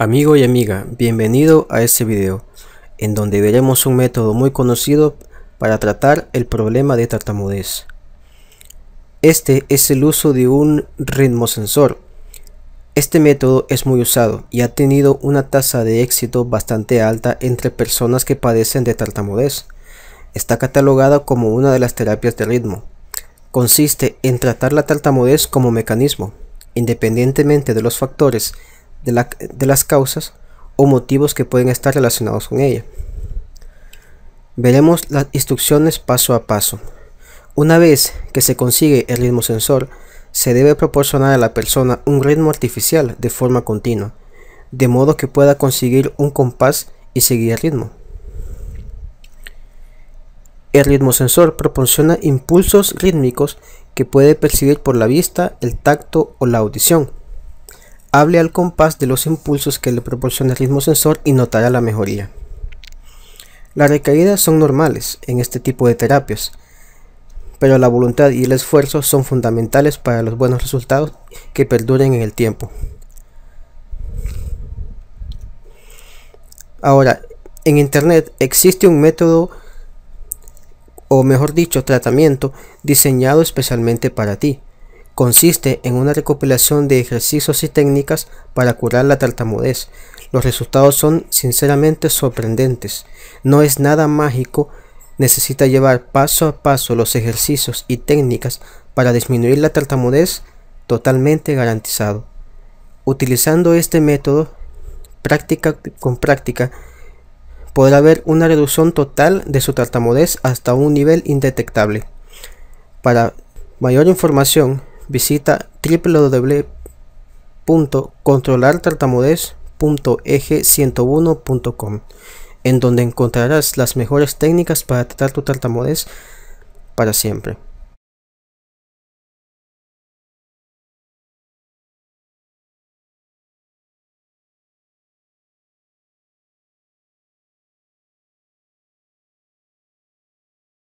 Amigo y amiga, bienvenido a este video, en donde veremos un método muy conocido para tratar el problema de tartamudez. Este es el uso de un ritmo sensor Este método es muy usado y ha tenido una tasa de éxito bastante alta entre personas que padecen de tartamudez. Está catalogada como una de las terapias de ritmo. Consiste en tratar la tartamudez como mecanismo, independientemente de los factores de, las causas o motivos que pueden estar relacionados con ella. Veremos las instrucciones paso a paso. Una vez que se consigue el ritmo sensor, se debe proporcionar a la persona un ritmo artificial de forma continua, de modo que pueda conseguir un compás y seguir el ritmo. El ritmo sensor proporciona impulsos rítmicos que puede percibir por la vista, el tacto o la audición, Hable al compás de los impulsos que le proporciona el ritmo sensor y notará la mejoría. Las recaídas son normales en este tipo de terapias, pero la voluntad y el esfuerzo son fundamentales para los buenos resultados que perduren en el tiempo. Ahora, en Internet existe un método, o mejor dicho, tratamiento diseñado especialmente para ti consiste en una recopilación de ejercicios y técnicas para curar la tartamudez. Los resultados son sinceramente sorprendentes. No es nada mágico, necesita llevar paso a paso los ejercicios y técnicas para disminuir la tartamudez totalmente garantizado. Utilizando este método, práctica con práctica, podrá haber una reducción total de su tartamudez hasta un nivel indetectable. Para mayor información, visita wwwcontrolartartamodeseg 101com en donde encontrarás las mejores técnicas para tratar tu tartamudez para siempre.